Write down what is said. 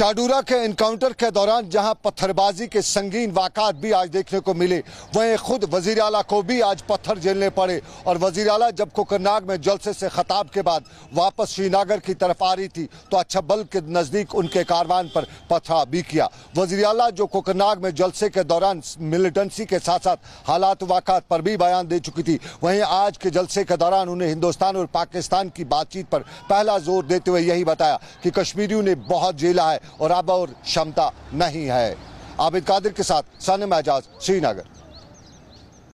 चाडूरा के इनकाउंटर के दौरान जहां पत्थरबाजी के संगीन वाकत भी आज देखने को मिले वहीं खुद वजीर अला को भी आज पत्थर झेलने पड़े और वजीर अला जब कोकरनाग में जलसे से खताब के बाद वापस श्रीनगर की तरफ आ रही थी तो अच्छा बल के नज़दीक उनके कारवान पर पथरा भी किया वजीर अला जो कोकरनाग में जलसे के दौरान मिलिटेंसी के साथ साथ हालात वाक़ात पर भी बयान दे चुकी थी वहीं आज के जलसे के दौरान उन्हें हिंदुस्तान और पाकिस्तान की बातचीत पर पहला जोर देते हुए यही बताया कि कश्मीरियों ने बहुत झेला है और अब और क्षमता नहीं है आबिद कादिर के साथ सानिम एजाज श्रीनगर